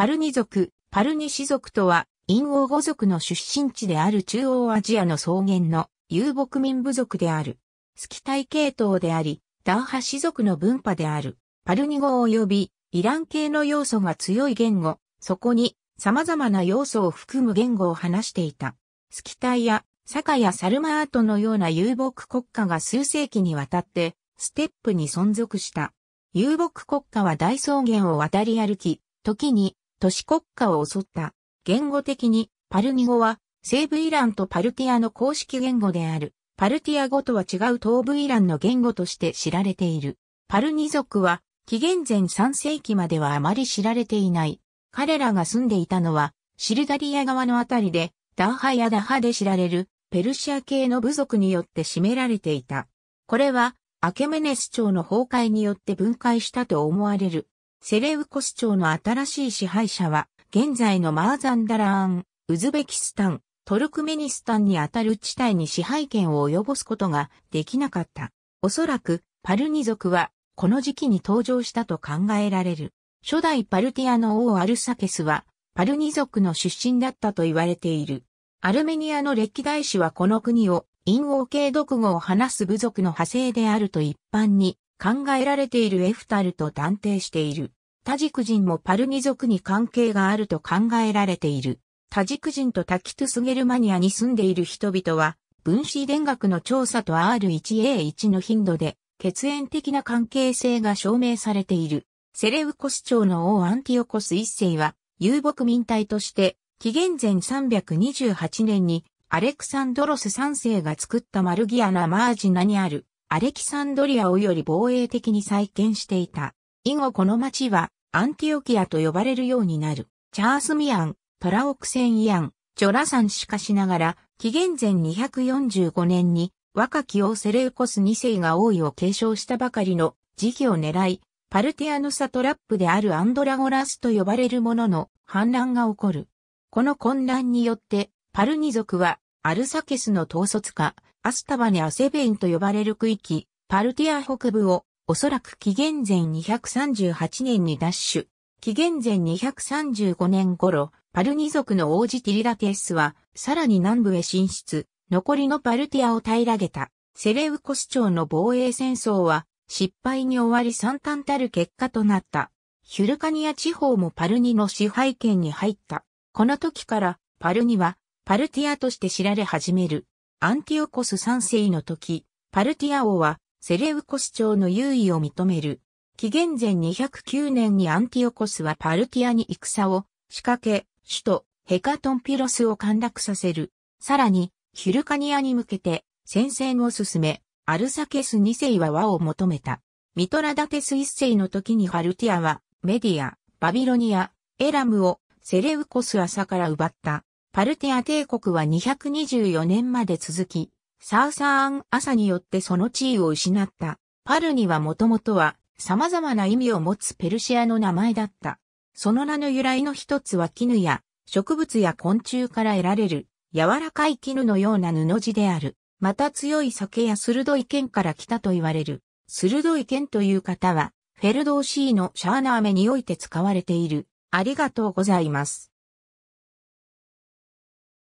パルニ族、パルニ氏族とは、陰謀語族の出身地である中央アジアの草原の遊牧民部族である。スキタイ系統であり、ダーハ氏族の分派である。パルニ語及び、イラン系の要素が強い言語、そこに様々な要素を含む言語を話していた。スキタイや、サカやサルマートのような遊牧国家が数世紀にわたって、ステップに存続した。遊牧国家は大草原を渡り歩き、時に都市国家を襲った。言語的に、パルニ語は、西部イランとパルティアの公式言語である。パルティア語とは違う東部イランの言語として知られている。パルニ族は、紀元前3世紀まではあまり知られていない。彼らが住んでいたのは、シルダリア側のあたりで、ダーハやダハで知られる、ペルシア系の部族によって占められていた。これは、アケメネス朝の崩壊によって分解したと思われる。セレウコス朝の新しい支配者は、現在のマーザンダラーン、ウズベキスタン、トルクメニスタンにあたる地帯に支配権を及ぼすことができなかった。おそらく、パルニ族は、この時期に登場したと考えられる。初代パルティアの王アルサケスは、パルニ族の出身だったと言われている。アルメニアの歴代史はこの国を、陰王系独語を話す部族の派生であると一般に考えられているエフタルと断定している。タジク人もパルニ族に関係があると考えられている。タジク人とタキトゥスゲルマニアに住んでいる人々は、分子遺伝学の調査と R1A1 の頻度で、血縁的な関係性が証明されている。セレウコス朝の王アンティオコス一世は、遊牧民隊として、紀元前328年に、アレクサンドロス三世が作ったマルギアナ・マージナにある、アレキサンドリアをより防衛的に再建していた。以後この町はアンティオキアと呼ばれるようになる。チャースミアン、トラオクセンイアン、ジョラサンしかしながら、紀元前245年に若き王セレウコス2世が王位を継承したばかりの時期を狙い、パルティアヌサトラップであるアンドラゴラスと呼ばれるものの反乱が起こる。この混乱によって、パルニ族はアルサケスの統率下、アスタバニアセベンと呼ばれる区域、パルティア北部を、おそらく紀元前238年に奪取。紀元前235年頃、パルニ族の王子ティリダテスは、さらに南部へ進出、残りのパルティアを平らげた。セレウコス朝の防衛戦争は、失敗に終わり惨憺たる結果となった。ヒュルカニア地方もパルニの支配権に入った。この時から、パルニは、パルティアとして知られ始める。アンティオコス三世の時、パルティア王はセレウコス朝の優位を認める。紀元前209年にアンティオコスはパルティアに戦を仕掛け、首都ヘカトンピロスを陥落させる。さらに、ヒルカニアに向けて戦線を進め、アルサケス2世は和を求めた。ミトラダテス1世の時にパルティアはメディア、バビロニア、エラムをセレウコス朝から奪った。パルテア帝国は224年まで続き、サーサーン朝によってその地位を失った。パルにはもともとは様々な意味を持つペルシアの名前だった。その名の由来の一つは絹や植物や昆虫から得られる柔らかい絹のような布地である。また強い酒や鋭い剣から来たと言われる。鋭い剣という方はフェルドーシーのシャーナーメにおいて使われている。ありがとうございます。